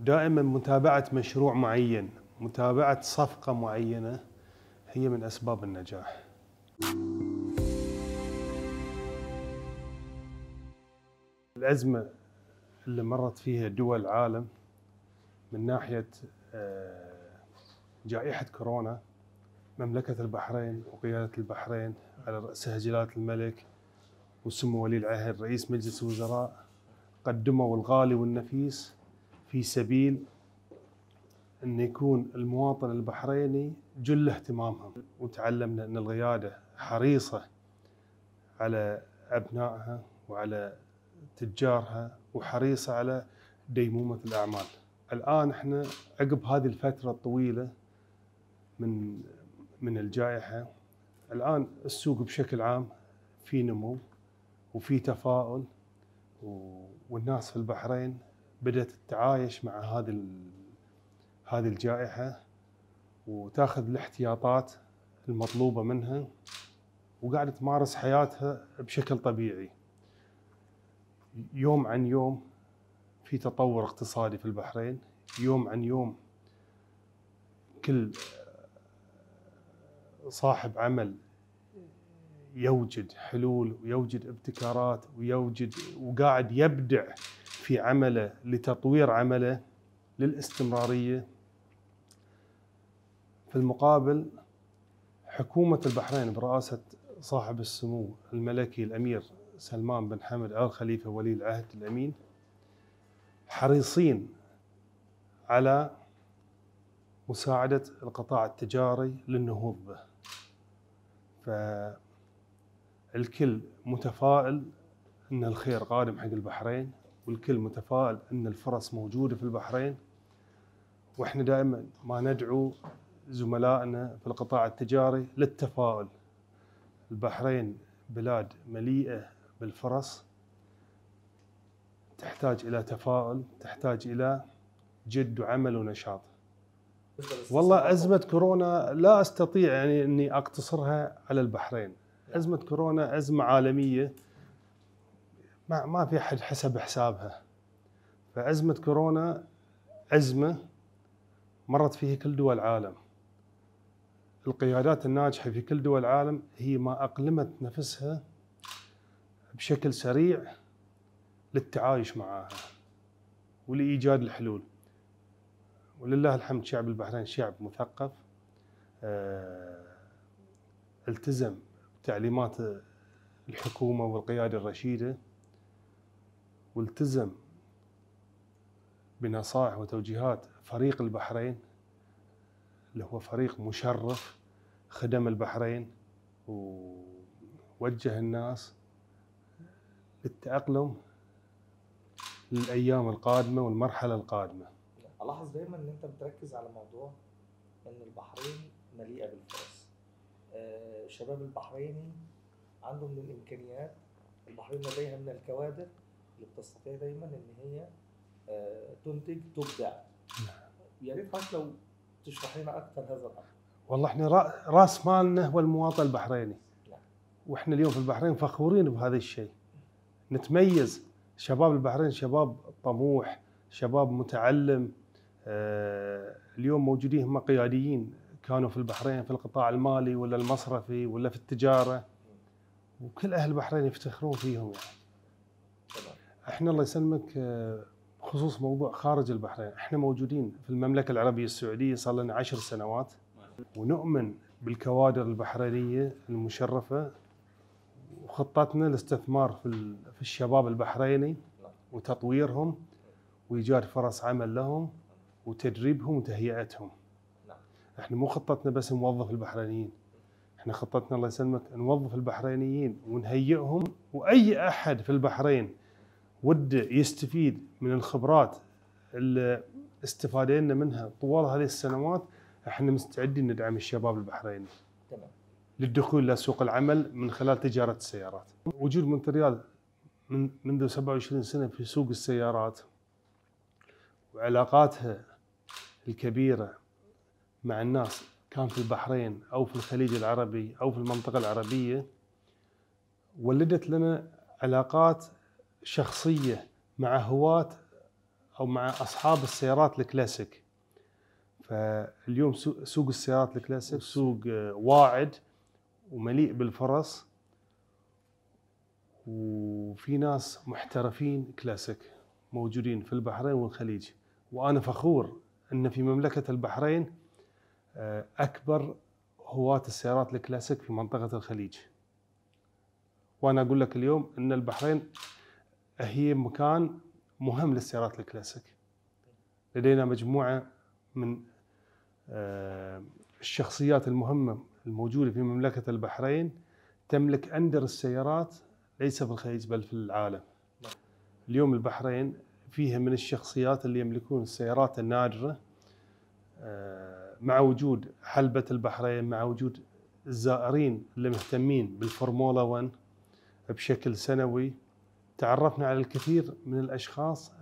دائما متابعة مشروع معين متابعة صفقة معينة هي من أسباب النجاح الأزمة اللي مرت فيها دول العالم من ناحية آه، جائحة كورونا مملكة البحرين وقيادة البحرين على رأسها جلالة الملك وسمو ولي العهد رئيس مجلس الوزراء قدموا الغالي والنفيس في سبيل أن يكون المواطن البحريني جل اهتمامهم وتعلمنا أن القيادة حريصة على أبنائها وعلى تجارها وحريصة على ديمومة الأعمال الآن احنا عقب هذه الفترة الطويلة من من الجائحة الآن السوق بشكل عام في نمو وفي تفاؤل والناس في البحرين بدات تتعايش مع هذه هذه الجائحه وتاخذ الاحتياطات المطلوبه منها وقاعده تمارس حياتها بشكل طبيعي يوم عن يوم في تطور اقتصادي في البحرين يوم عن يوم كل صاحب عمل يوجد حلول ويوجد ابتكارات ويوجد وقاعد يبدع في عمله لتطوير عمله للاستمرارية في المقابل حكومة البحرين برئاسة صاحب السمو الملكي الأمير سلمان بن حمد آل خليفة ولي العهد الأمين حريصين على مساعدة القطاع التجاري للنهوض به فالكل متفائل أن الخير قادم حق البحرين والكل متفائل ان الفرص موجوده في البحرين واحنا دائما ما ندعو زملائنا في القطاع التجاري للتفاؤل البحرين بلاد مليئه بالفرص تحتاج الى تفاؤل تحتاج الى جد وعمل ونشاط والله أزمة كورونا لا أستطيع يعني أني أقتصرها على البحرين أزمة كورونا أزمة عالمية ما ما في احد حسب حسابها فازمه كورونا ازمه مرت فيها كل دول العالم القيادات الناجحه في كل دول العالم هي ما اقلمت نفسها بشكل سريع للتعايش معها ولايجاد الحلول ولله الحمد شعب البحرين شعب مثقف آه، التزم بتعليمات الحكومه والقياده الرشيده والتزم بنصائح وتوجيهات فريق البحرين اللي هو فريق مشرف خدم البحرين ووجه الناس للتأقلم للأيام القادمة والمرحلة القادمة ألاحظ دايما أن أنت بتركز على موضوع أن البحرين مليئة بالفرص الشباب آه، البحريني عندهم الإمكانيات البحرين لديها من الكوادر اللي بتستطيع دايما ان هي آه، تنتج تبدع يا ريت حضرتك لو تشرح لنا اكثر هذا الامر والله احنا راس مالنا هو المواطن البحريني نعم. واحنا اليوم في البحرين فخورين بهذا الشيء نتميز شباب البحرين شباب طموح شباب متعلم آه، اليوم موجودين هم قياديين كانوا في البحرين في القطاع المالي ولا المصرفي ولا في التجاره وكل اهل البحرين يفتخرون فيهم يعني احنا الله يسلمك آه، بخصوص موضوع خارج البحرين احنا موجودين في المملكه العربيه السعوديه صار لنا عشر سنوات ونؤمن بالكوادر البحرينيه المشرفه وخطتنا الاستثمار في في الشباب البحريني وتطويرهم وايجاد فرص عمل لهم وتدريبهم وتهيئتهم احنا مو خطتنا بس نوظف البحرينيين احنا خطتنا الله يسلمك نوظف البحرينيين ونهيئهم واي احد في البحرين وده يستفيد من الخبرات اللي استفادينا منها طوال هذه السنوات احنا مستعدين ندعم الشباب البحريني تمام للدخول الى سوق العمل من خلال تجاره السيارات. وجود مونتريال من منذ 27 سنه في سوق السيارات وعلاقاتها الكبيره مع الناس كان في البحرين او في الخليج العربي او في المنطقه العربيه ولدت لنا علاقات شخصيه مع هواة او مع اصحاب السيارات الكلاسيك فاليوم سوق السيارات الكلاسيك سوق آه، واعد ومليء بالفرص وفي ناس محترفين كلاسيك موجودين في البحرين والخليج وانا فخور ان في مملكه البحرين آه، اكبر هواة السيارات الكلاسيك في منطقه الخليج وانا اقول لك اليوم ان البحرين هي مكان مهم للسيارات الكلاسيك لدينا مجموعه من آه، الشخصيات المهمه الموجوده في مملكه البحرين تملك اندر السيارات ليس في الخليج بل في العالم اليوم البحرين فيها من الشخصيات اللي يملكون السيارات النادره آه، مع وجود حلبة البحرين مع وجود الزائرين اللي مهتمين بالفورمولا 1 بشكل سنوي تعرفنا على الكثير من الاشخاص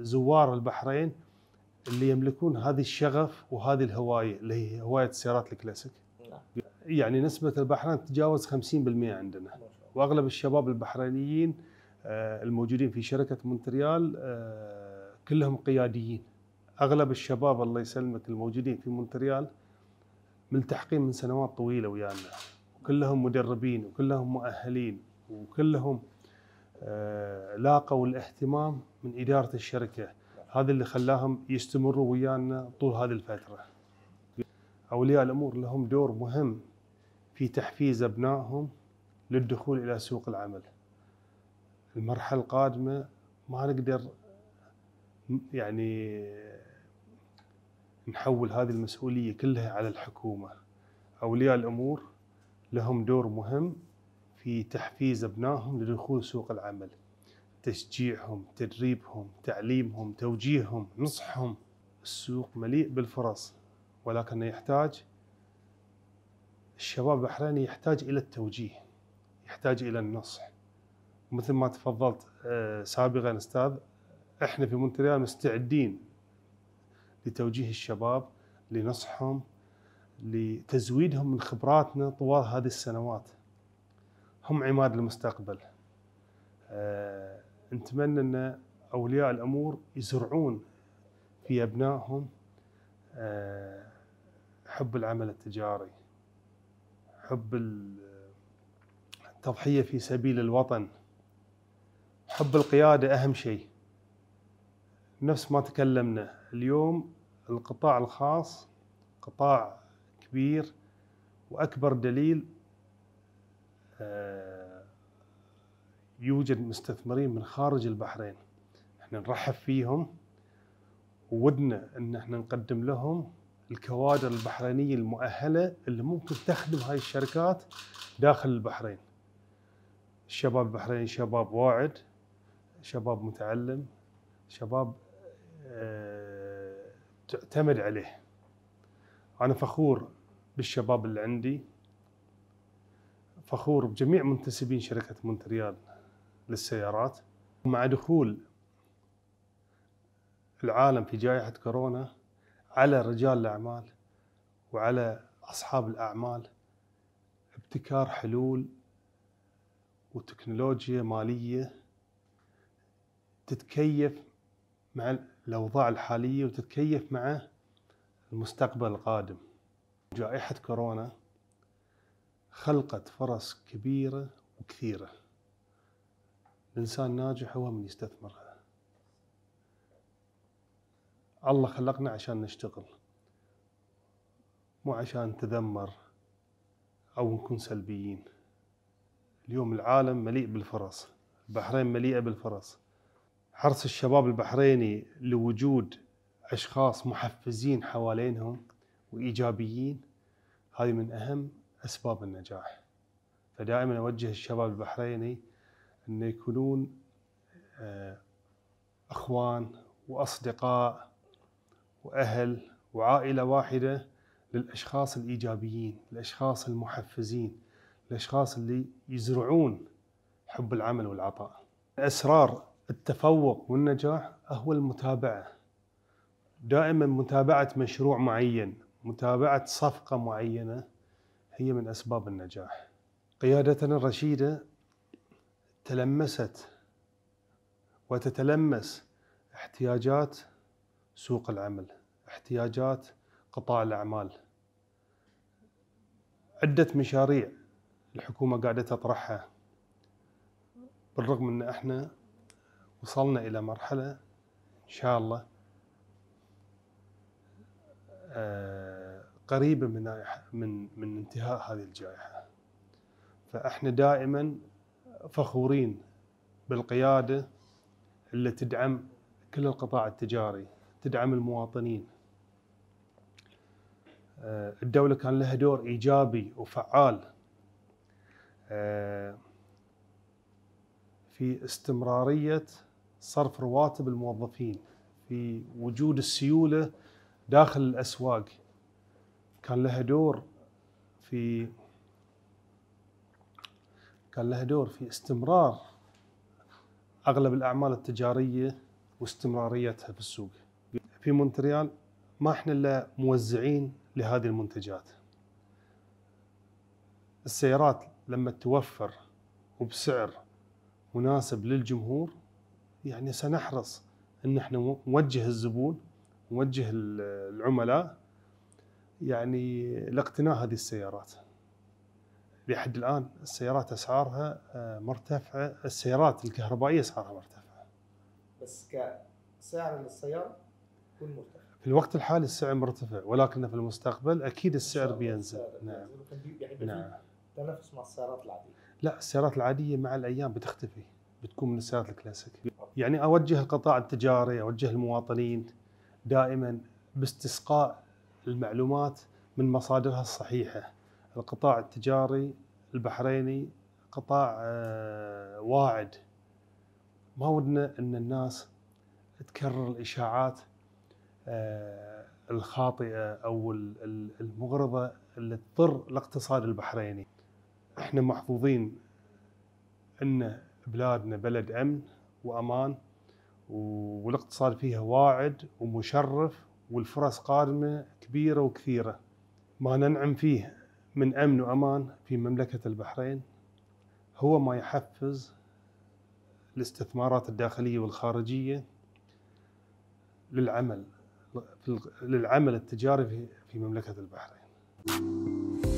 زوار البحرين اللي يملكون هذه الشغف وهذه الهوايه اللي هي هوايه السيارات الكلاسيك. نعم. يعني نسبه البحرين تتجاوز 50% عندنا واغلب الشباب البحرينيين آه، الموجودين في شركه مونتريال آه، كلهم قياديين. اغلب الشباب الله يسلمك الموجودين في مونتريال ملتحقين من سنوات طويله ويانا وكلهم مدربين وكلهم مؤهلين وكلهم آه، لاقوا الاهتمام من اداره الشركه هذا اللي خلاهم يستمروا ويانا طول هذه الفتره اولياء الامور لهم دور مهم في تحفيز ابنائهم للدخول الى سوق العمل المرحله القادمه ما نقدر يعني نحول هذه المسؤوليه كلها على الحكومه اولياء الامور لهم دور مهم في تحفيز أبنائهم لدخول سوق العمل تشجيعهم تدريبهم تعليمهم توجيههم نصحهم السوق مليء بالفرص ولكن يحتاج الشباب البحريني يحتاج إلى التوجيه يحتاج إلى النصح مثل ما تفضلت آه، سابقا أستاذ احنا في مونتريال مستعدين لتوجيه الشباب لنصحهم لتزويدهم من خبراتنا طوال هذه السنوات هم عماد المستقبل أه نتمنى ان اولياء الامور يزرعون في ابنائهم أه حب العمل التجاري حب التضحيه في سبيل الوطن حب القياده اهم شيء نفس ما تكلمنا اليوم القطاع الخاص قطاع كبير واكبر دليل آه، يوجد مستثمرين من خارج البحرين احنا نرحب فيهم وودنا ان احنا نقدم لهم الكوادر البحرينيه المؤهله اللي ممكن تخدم هاي الشركات داخل البحرين. الشباب البحريني شباب واعد، شباب متعلم، شباب آه، تعتمد عليه. انا فخور بالشباب اللي عندي فخور بجميع منتسبين شركة مونتريال للسيارات مع دخول العالم في جائحة كورونا على رجال الأعمال وعلى أصحاب الأعمال ابتكار حلول وتكنولوجيا مالية تتكيف مع الأوضاع الحالية وتتكيف مع المستقبل القادم جائحة كورونا خلقت فرص كبيرة وكثيرة الإنسان ناجح هو من يستثمرها الله خلقنا عشان نشتغل مو عشان نتذمر أو نكون سلبيين اليوم العالم مليء بالفرص البحرين مليئة بالفرص حرص الشباب البحريني لوجود أشخاص محفزين حوالينهم وإيجابيين هذه من أهم أسباب النجاح فدائما أوجه الشباب البحريني أن يكونون آه، أخوان وأصدقاء وأهل وعائلة واحدة للأشخاص الإيجابيين الأشخاص المحفزين الأشخاص اللي يزرعون حب العمل والعطاء أسرار التفوق والنجاح هو المتابعة دائما متابعة مشروع معين متابعة صفقة معينة هي من أسباب النجاح قيادتنا الرشيدة تلمست وتتلمس احتياجات سوق العمل احتياجات قطاع الأعمال عدة مشاريع الحكومة قاعدة تطرحها بالرغم أن احنا وصلنا إلى مرحلة إن شاء الله آه قريبه من من من انتهاء هذه الجائحه فاحنا دائما فخورين بالقياده اللي تدعم كل القطاع التجاري تدعم المواطنين آه، الدولة كان لها دور إيجابي وفعال آه، في استمرارية صرف رواتب الموظفين في وجود السيولة داخل الأسواق كان لها دور في كان لها دور في استمرار اغلب الاعمال التجاريه واستمراريتها في السوق. في مونتريال ما احنا الا موزعين لهذه المنتجات. السيارات لما توفر وبسعر مناسب للجمهور يعني سنحرص ان احنا نوجه الزبون نوجه العملاء يعني لاقتناء هذه السيارات لحد الان السيارات اسعارها آه، مرتفعه السيارات الكهربائيه اسعارها مرتفعه بس كسعر للسياره يكون مرتفع في الوقت الحالي السعر مرتفع ولكن في المستقبل اكيد السعر بينزل نعم يعني نعم تنافس مع السيارات العاديه لا السيارات العاديه مع الايام بتختفي بتكون من السيارات الكلاسيك يعني اوجه القطاع التجاري اوجه المواطنين دائما باستسقاء المعلومات من مصادرها الصحيحة القطاع التجاري البحريني قطاع آه، واعد ما ودنا أن الناس تكرر الإشاعات آه، الخاطئة أو المغرضة اللي تضر الاقتصاد البحريني احنا محظوظين أن بلادنا بلد أمن وأمان والاقتصاد فيها واعد ومشرف والفرص قادمة كبيرة وكثيرة ما ننعم فيه من أمن وأمان في مملكة البحرين هو ما يحفز الاستثمارات الداخلية والخارجية للعمل للعمل التجاري في مملكة البحرين.